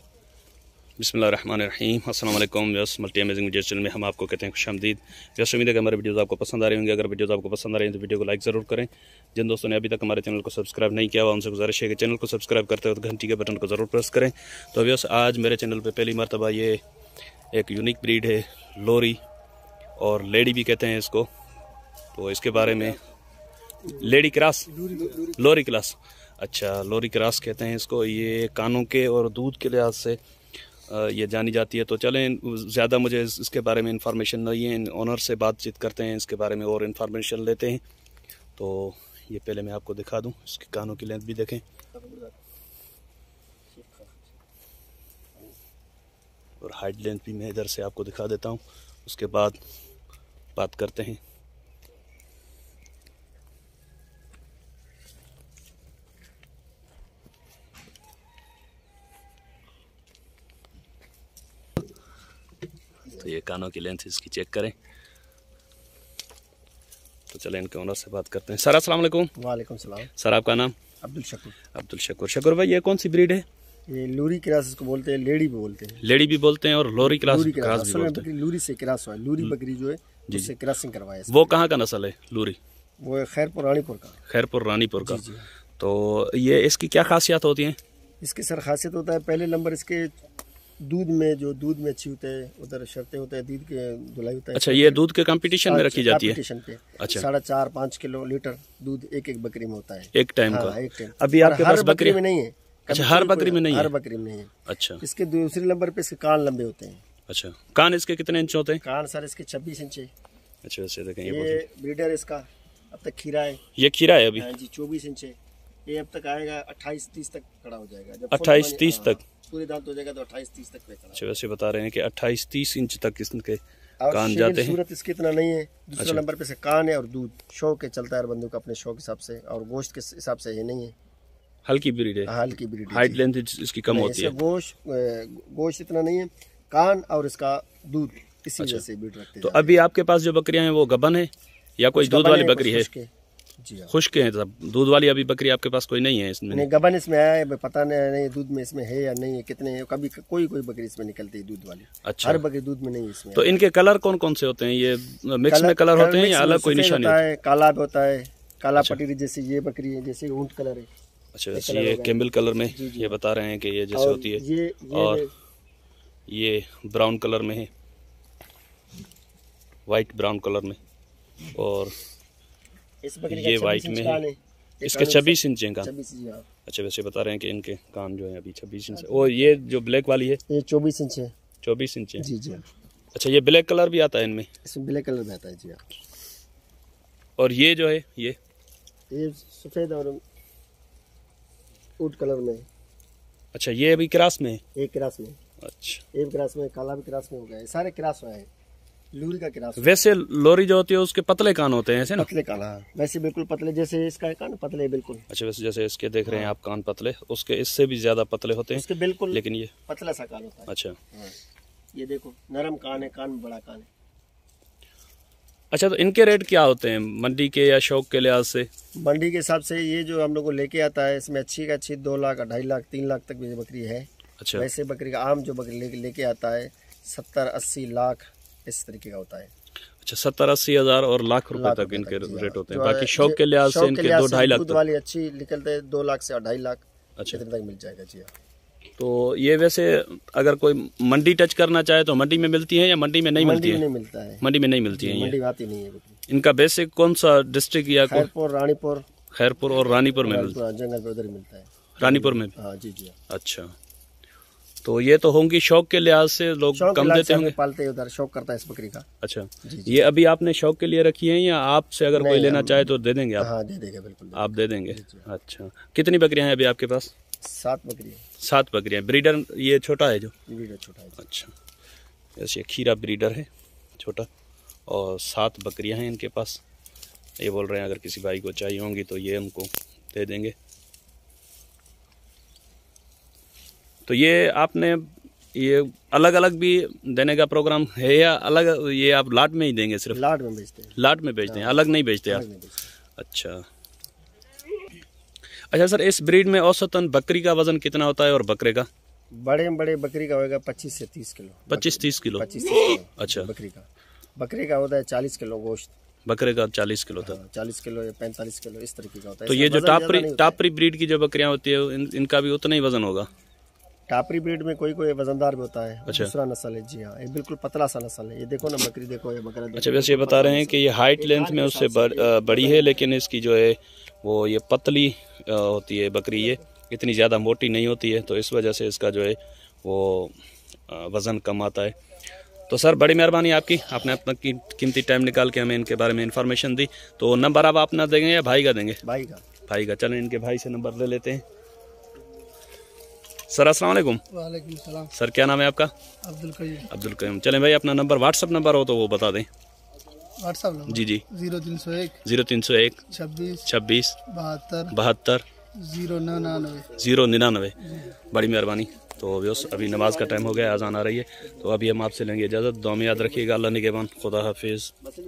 बिसमीम अल्लाम व्यस मल्टी अमेजिंग वीडियो चैनल में हम आपको कहते हैं खुश आमदीद व्यस उम्मीद है कि हमारे वीडियोज़ आपको पसंद आ रहे होंगे अगर वीडियोज़ आपको पसंद आ रहे हैं तो वीडियो को लाइक ज़रूर करें जिन दोस्तों ने अभी तक हमारे चैनल को सब्सक्राइब नहीं किया हुआ उनसे गुजारिश है कि चैनल को सब्सक्राइब करते हुए घंटी के बटन को ज़रूर प्रेस करें तो व्यस आज मेरे चैनल पर पहली मरतबा ये एक यूनिक ब्रीड है लोरी और लेडी भी कहते हैं इसको तो इसके बारे में लेडी क्रास लोरी क्लास अच्छा लोरी क्रास कहते हैं इसको ये कानों के और दूध के लिहाज से ये जानी जाती है तो चलें ज़्यादा मुझे इसके बारे में इंफॉर्मेशन नहीं है ऑनर से बातचीत करते हैं इसके बारे में और इन्फॉर्मेशन लेते हैं तो ये पहले मैं आपको दिखा दूँ इसके कानों की लेंथ भी देखें और हाइट लेंथ भी मैं इधर से आपको दिखा देता हूँ उसके बाद बात करते हैं तो ये कानों की लेंथ इसकी चेक करें तो चले इनके ऑनर से बात करते हैं सर असल वालेकुम सर आपका नाम अब्दुल शकुर अब्दुल शकुर शकुर भाई ये कौन सी ब्रीड है ये लूरी क्रास को बोलते हैं लेडी भी बोलते हैं लेडी भी बोलते हैं और लोरी क्रास लूरी क्रास क्रास भी बोलते हैं लूरी से क्रास हुआ लूरी हम्म। बकरी जो है जिससे क्रॉसिंग करवाया वो कहाँ का नस्ल है लूरी वो है खैरपुर रानीपुर का खैरपुर रानीपुर का तो ये इसकी क्या खासियत होती है इसकी सर खासियत होता है पहले नंबर इसके दूध में जो दूध में अच्छी होते हैं उधर शर्ते होते हैं दूध के धुलाई होता है अच्छा ये दूध के कंपटीशन में रखी जाती है अच्छा साढ़े चार पाँच किलो लीटर दूध एक एक बकरी में होता है एक टाइम का हाँ, एक टाइम अभी आपके पास बकरी में नहीं है अच्छा हर बकरी में नहीं हर बकरी में नहीं है अच्छा इसके दूसरे नंबर पे इसके कान लंबे होते हैं अच्छा कान इसके कितने इंच होते हैं कान सर इसके छब्बीस इंच है अच्छा अच्छा ये ब्रीडर इसका अब तक खीरा है ये खीरा है अभी हाँ जी चौबीस इंच है ये अब तक आएगा अट्ठाईस तीस तक खड़ा हो जाएगा अट्ठाईस तीस हाँ, तक पूरी दांत हो जाएगा तो अट्ठाईस तीस तक पे अच्छा, वैसे बता रहे हैं कि अट्ठाईस तीस इंच तक इसके कान जाते हैं सूरत इसके इतना नहीं है दूसरे अच्छा। नंबर पे से कान है और दूध शौक के चलता है बंदूक अपने शौक हिसाब से और गोश्त के हिसाब से ये नहीं है हल्की ब्रीड है हाँ, हल्की ब्रीड हाइट लेंथ इसकी कम होती है गोश्त गोश्त इतना नहीं है कान और इसका दूध इसी अच्छा। वजह से ब्रीड रखते हैं तो अभी आपके पास जो बकरियां हैं वो गबन है या कोई दूध वाली बकरी है हाँ। खुश के हैं सब तो दूध वाली अभी बकरी आपके पास कोई नहीं है इसमें नहीं गबन इसमें आया है पता नहीं नहीं दूध में इसमें है या नहीं है कितने है कभी कोई कोई बकरी इसमें निकलती है दूध वाली अच्छा हर बकरी दूध में नहीं इसमें तो इनके कलर कौन कौन से होते हैं ये मिक्स में कलर होते हैं या अलग कोई निशानी होता है काला भी होता है काला अच्छा। पटीरी जैसे ये बकरी है जैसे ऊँट कलर है अच्छा जैसे ये कैम्बल कलर में ये बता रहे हैं कि ये जैसे होती है और ये ब्राउन कलर में है वाइट ब्राउन कलर में और इस बकरी ये वाइट में है इसके छब्बीस इंच का अच्छा वैसे बता रहे हैं कि इनके कान जो है अभी छब्बीस इंच और ये जो ब्लैक वाली है ये चौबीस इंच है चौबीस इंच है जी जी अच्छा ये ब्लैक कलर भी आता है इनमें इसमें ब्लैक कलर भी आता है जी हाँ। और ये जो है ये ये सफेद और उड कलर में अच्छा ये अभी क्रास में है एक क्रास में अच्छा एक क्रास में काला भी क्रास में हो गया सारे क्रास हुआ है लूरी का किरास वैसे लोरी जो होती है उसके पतले कान होते हैं ऐसे ना पतले कान हाँ वैसे बिल्कुल पतले जैसे इसका कान पतले बिल्कुल अच्छा वैसे जैसे इसके देख रहे हैं हाँ। आप कान पतले उसके इससे भी ज्यादा पतले होते हैं बिल्कुल लेकिन ये पतला सा कान होता है अच्छा हाँ। ये देखो नरम कान है कान बड़ा कान है अच्छा तो इनके रेट क्या होते हैं मंडी के या शौक के लिहाज से मंडी के हिसाब से ये जो हम लोग को लेके आता है इसमें अच्छी का अच्छी दो लाख ढाई लाख तीन लाख तक भी बकरी है अच्छा वैसे बकरी का आम जो बकरी लेके ले आता है सत्तर अस्सी लाख इस तरीके का होता है अच्छा सत्तर अस्सी हजार और लाख रुपए तक इनके रेट हाँ। होते हैं तो बाकी शौक के लिहाज से इनके दो ढाई लाख वाली अच्छी निकलते दो लाख से ढाई लाख अच्छा तक मिल जाएगा जी हाँ। तो ये वैसे अगर कोई मंडी टच करना चाहे तो मंडी में मिलती है या मंडी में नहीं मिलती है मंडी में नहीं मिलती है मंडी आती नहीं है इनका बेसिक कौन सा डिस्ट्रिक्ट या खैरपुर रानीपुर खैरपुर और रानीपुर में मिलता है हाँ, जंगल में उधर मिलता है रानीपुर में हाँ जी जी अच्छा तो ये तो होंगी शौक के लिहाज से लोग कम देते होंगे पालते उधर शौक करता है इस बकरी का अच्छा जी, जी। ये अभी आपने शौक के लिए रखी है या आपसे अगर कोई लेना चाहे तो दे देंगे आप हाँ, दे देंगे बिल्कुल आप दे देंगे अच्छा कितनी बकरियां हैं अभी आपके पास सात बकरियां सात बकरियां ब्रीडर ये छोटा है जो ब्रीडर छोटा अच्छा जैसे खीरा ब्रीडर है छोटा और सात बकरियाँ हैं इनके पास ये बोल रहे हैं अगर किसी भाई को चाहिए होंगी तो ये हमको दे देंगे तो ये आपने ये अलग अलग भी देने का प्रोग्राम है या अलग ये आप लाट में ही देंगे सिर्फ लाट में बेचते हैं लाट में बेचते हैं हाँ। अलग नहीं बेचते आप अच्छा अच्छा सर इस ब्रीड में औसतन बकरी का वजन कितना होता है और बकरे का बड़े बड़े बकरी का होगा पच्चीस से तीस किलो पच्चीस तीस किलो पच्चीस अच्छा बकरी का बकरे का होता है चालीस किलो गोश्त बकरे का चालीस किलो था हाँ, चालीस किलो या 45 किलो इस तरीके का होता है तो ये जो टापरी टापरी ब्रीड की जो बकरियां होती है इन, इनका भी उतना ही वजन होगा टापरी ब्रीड में कोई कोई वजनदार भी होता है अच्छा। दूसरा नस्ल है जी हाँ ये बिल्कुल पतला सा नस्ल है ये देखो ना बकरी देखो ये बकरा अच्छा वैसे ये बता रहे हैं कि ये हाइट लेंथ में उससे बड़ी है लेकिन इसकी जो है वो ये पतली होती है बकरी ये इतनी ज़्यादा मोटी नहीं होती है तो इस वजह से इसका जो है वो वज़न कम आता है तो सर बड़ी मेहरबानी आपकी आपने अपना कीमती टाइम निकाल के हमें इनके बारे में इन्फॉर्मेशन दी तो नंबर आप अपना देंगे या भाई का देंगे भाई का भाई का चलें इनके भाई से नंबर ले लेते हैं सर असलम वालेकुम सर क्या नाम है आपका अब्दुल कयूम अब्दुल कयूम चलें भाई अपना नंबर व्हाट्सअप नंबर हो तो वो बता दें व्हाट्सअप नंबर जी जी जीरो तीन सौ एक जीरो तीन सौ एक छब्बीस छब्बीस बहत्तर बहत्तर जीरो निन्यानवे जीरो निन्यानवे बड़ी मेहरबानी तो अभी अभी नमाज का टाइम हो गया अजान आ रही है तो अभी हम आपसे लेंगे इजाज़त दो याद रखिएगा अल्लाह निगेबान खुदा हाफिज़